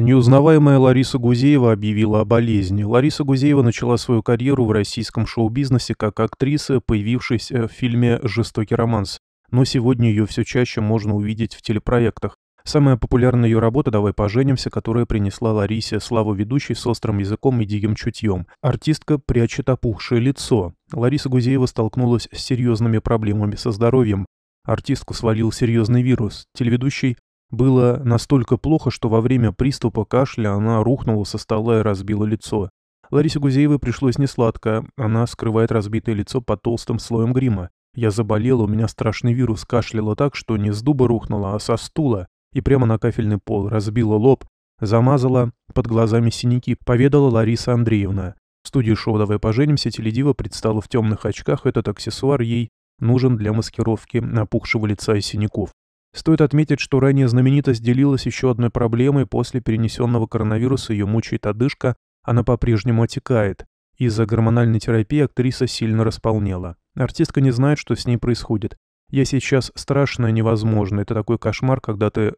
Неузнаваемая Лариса Гузеева объявила о болезни. Лариса Гузеева начала свою карьеру в российском шоу-бизнесе как актриса, появившись э, в фильме «Жестокий романс». Но сегодня ее все чаще можно увидеть в телепроектах. Самая популярная ее работа «Давай поженимся», которая принесла Ларисе славу ведущей с острым языком и диким чутьем. Артистка прячет опухшее лицо. Лариса Гузеева столкнулась с серьезными проблемами со здоровьем. Артистку свалил серьезный вирус. Телеведущий было настолько плохо, что во время приступа кашля она рухнула со стола и разбила лицо. Ларисе Гузеевой пришлось несладко, она скрывает разбитое лицо под толстым слоем грима. Я заболела, у меня страшный вирус, кашляла так, что не с дуба рухнула, а со стула, и прямо на кафельный пол, разбила лоб, замазала под глазами синяки, поведала Лариса Андреевна. В студии шоу «Давай поженимся» теледива предстала в темных очках, этот аксессуар ей нужен для маскировки опухшего лица и синяков. Стоит отметить, что ранее знаменитость делилась еще одной проблемой после перенесенного коронавируса ее мучает одышка, она по-прежнему отекает. Из-за гормональной терапии актриса сильно располнела. Артистка не знает, что с ней происходит. Я сейчас страшное невозможно. Это такой кошмар, когда ты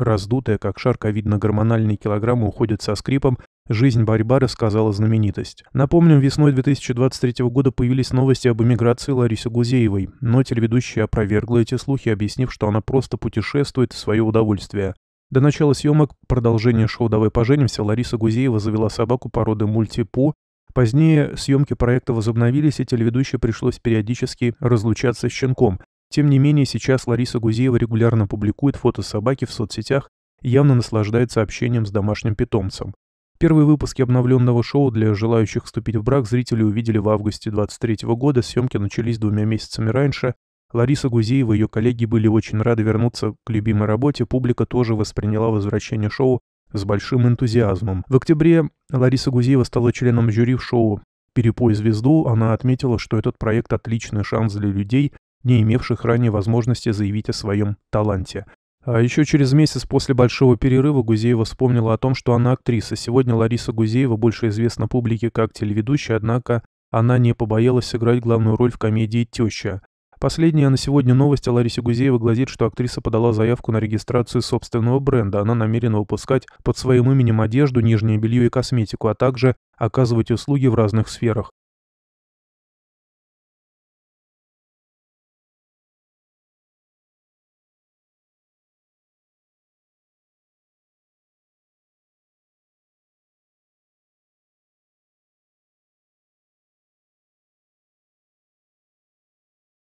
Раздутая, как шар ковидно-гормональные килограммы уходят со скрипом, «Жизнь Барибара» сказала знаменитость. Напомним, весной 2023 года появились новости об эмиграции Ларисы Гузеевой, но телеведущая опровергла эти слухи, объяснив, что она просто путешествует в свое удовольствие. До начала съемок продолжения шоу «Давай поженимся» Лариса Гузеева завела собаку породы мультипу, Позднее съемки проекта возобновились, и телеведущей пришлось периодически разлучаться с щенком. Тем не менее, сейчас Лариса Гузеева регулярно публикует фото собаки в соцсетях и явно наслаждается общением с домашним питомцем. Первые выпуски обновленного шоу для желающих вступить в брак зрители увидели в августе 23 года, съемки начались двумя месяцами раньше. Лариса Гузеева и ее коллеги были очень рады вернуться к любимой работе, публика тоже восприняла возвращение шоу с большим энтузиазмом. В октябре Лариса Гузеева стала членом жюри в шоу «Перепой звезду». Она отметила, что этот проект – отличный шанс для людей, не имевших ранее возможности заявить о своем таланте. А еще через месяц после большого перерыва Гузеева вспомнила о том, что она актриса. Сегодня Лариса Гузеева больше известна публике как телеведущая, однако она не побоялась сыграть главную роль в комедии «Теща». Последняя на сегодня новость о Ларисе Гузеева гласит, что актриса подала заявку на регистрацию собственного бренда. Она намерена выпускать под своим именем одежду, нижнее белье и косметику, а также оказывать услуги в разных сферах.